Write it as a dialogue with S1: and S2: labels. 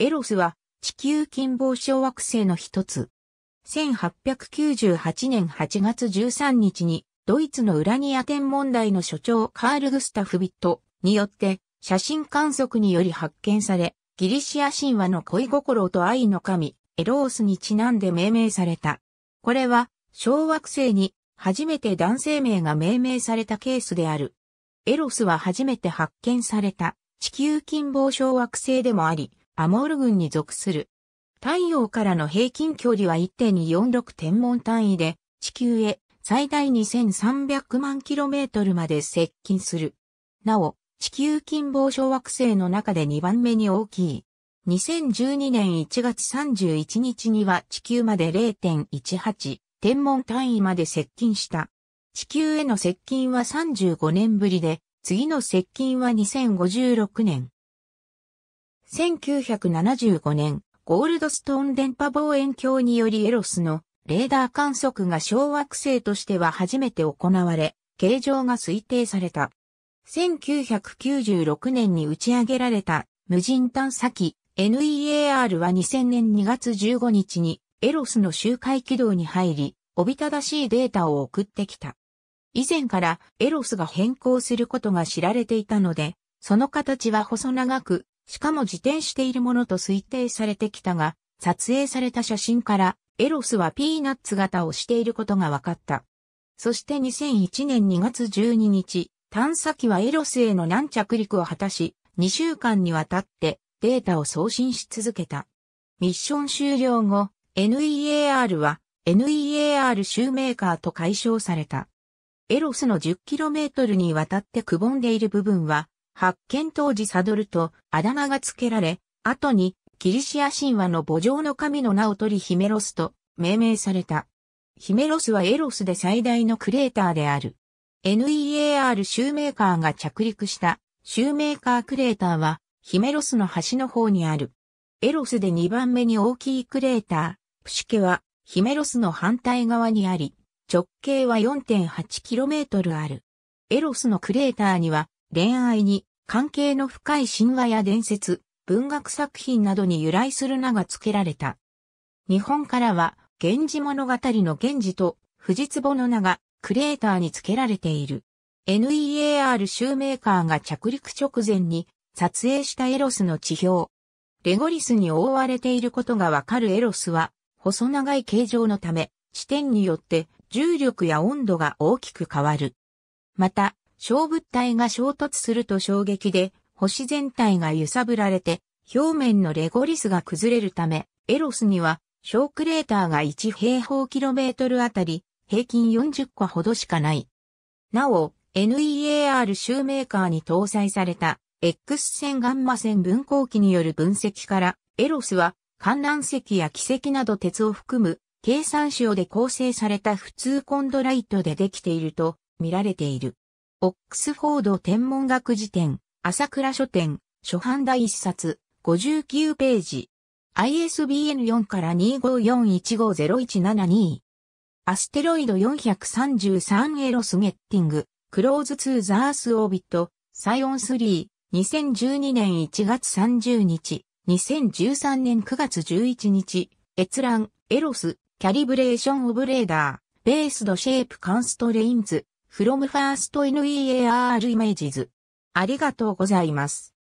S1: エロスは地球近傍小惑星の一つ。1898年8月13日にドイツのウラニア天文台の所長カール・グスタフ・ビットによって写真観測により発見され、ギリシア神話の恋心と愛の神、エロースにちなんで命名された。これは小惑星に初めて男性名が命名されたケースである。エロスは初めて発見された地球近傍小惑星でもあり、アモール群に属する。太陽からの平均距離は1.246天文単位で、地球へ最大2300万 km まで接近する。なお、地球近傍小惑星の中で2番目に大きい。2012年1月31日には地球まで0.18天文単位まで接近した。地球への接近は35年ぶりで、次の接近は2056年1975年、ゴールドストーン電波望遠鏡によりエロスのレーダー観測が小惑星としては初めて行われ、形状が推定された。1996年に打ち上げられた無人探査機 NEAR は2000年2月15日にエロスの周回軌道に入り、おびただしいデータを送ってきた。以前からエロスが変更することが知られていたので、その形は細長くしかも自転しているものと推定されてきたが、撮影された写真からエロスはピーナッツ型をしていることが分かった。そして2001年2月12日、探査機はエロスへの軟着陸を果たし、2週間にわたってデータを送信し続けた。ミッション終了後、NEAR は NEAR シューメーカーと解消された。エロスの 10km にわたってくぼんでいる部分は発見当時サドルとあだ名が付けられ、後にキリシア神話の墓上の神の名を取りヒメロスと命名された。ヒメロスはエロスで最大のクレーターである。NEAR シューメーカーが着陸したシューメーカークレーターはヒメロスの端の方にある。エロスで2番目に大きいクレーター、プシケはヒメロスの反対側にあり、直径は 4.8km ある。エロスのクレーターには恋愛に関係の深い神話や伝説、文学作品などに由来する名が付けられた。日本からは、源氏物語の源氏と、藤壺の名が、クレーターに付けられている。NEAR シューメーカーが着陸直前に、撮影したエロスの地表。レゴリスに覆われていることがわかるエロスは、細長い形状のため、地点によって重力や温度が大きく変わる。また、小物体が衝突すると衝撃で星全体が揺さぶられて表面のレゴリスが崩れるため、エロスには小クレーターが1平方キロメートルあたり平均40個ほどしかない。なお、NEAR シューメーカーに搭載された X 線ガンマ線分光器による分析から、エロスは観覧石や奇跡など鉄を含む計算塩で構成された普通コンドライトでできていると見られている。オックスフォード天文学辞典、朝倉書店、初版第一冊、59ページ。ISBN 4から2 5 4 1 5 0 1 7 2アステロイド433エロスゲッティング、クローズツーザースオービット、サイオン3、2012年1月30日、2013年9月11日、閲覧、エロス、キャリブレーションオブレーダー、ベースドシェイプカンストレインズ、from first in EAR images。ありがとうございます。